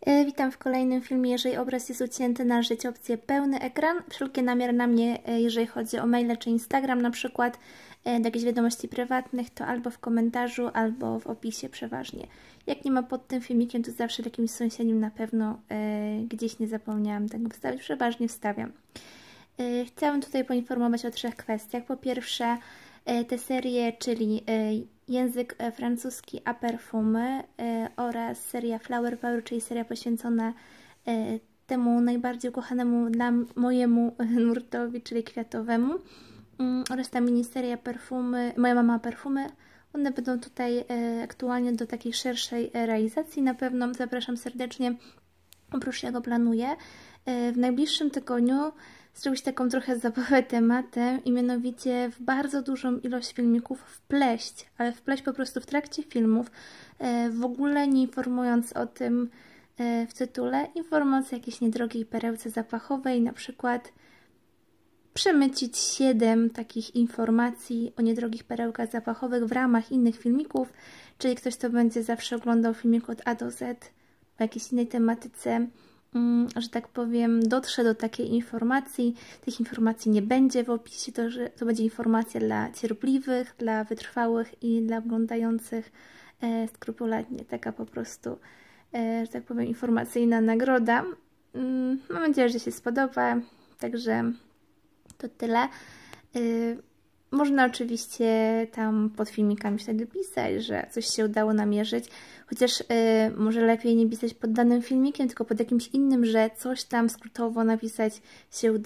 E, witam w kolejnym filmie, jeżeli obraz jest ucięty, należycie opcję pełny ekran. Wszelkie namiar na mnie, e, jeżeli chodzi o maile czy Instagram na przykład, e, do jakichś wiadomości prywatnych, to albo w komentarzu, albo w opisie przeważnie. Jak nie ma pod tym filmikiem, to zawsze jakimś sąsiednim na pewno gdzieś nie zapomniałam tego wstawić, przeważnie wstawiam. Chciałam tutaj poinformować o trzech kwestiach. Po pierwsze, te serie, czyli język e, francuski a perfumy e, oraz seria Flower Power, czyli seria poświęcona e, temu najbardziej ukochanemu dla mojemu nurtowi, czyli kwiatowemu mm, oraz ta mini-seria perfumy, moja mama perfumy one będą tutaj aktualnie do takiej szerszej realizacji na pewno zapraszam serdecznie Oprócz tego planuję e, w najbliższym tygodniu zrobić taką trochę zabawę tematem i mianowicie w bardzo dużą ilość filmików wpleść, ale wpleść po prostu w trakcie filmów, e, w ogóle nie informując o tym e, w tytule, informując o jakiejś niedrogiej perełce zapachowej, na przykład przemycić 7 takich informacji o niedrogich perełkach zapachowych w ramach innych filmików, czyli ktoś, kto będzie zawsze oglądał filmik od A do Z, o jakiejś innej tematyce, mm, że tak powiem, dotrze do takiej informacji. Tych informacji nie będzie w opisie, to, że to będzie informacja dla cierpliwych, dla wytrwałych i dla oglądających e, skrupulatnie. Taka po prostu, e, że tak powiem, informacyjna nagroda. Mm, mam nadzieję, że się spodoba, także to tyle. Y, można oczywiście tam pod filmikami wtedy pisać, że coś się udało namierzyć, chociaż y, może lepiej nie pisać pod danym filmikiem, tylko pod jakimś innym, że coś tam skrótowo napisać się udało.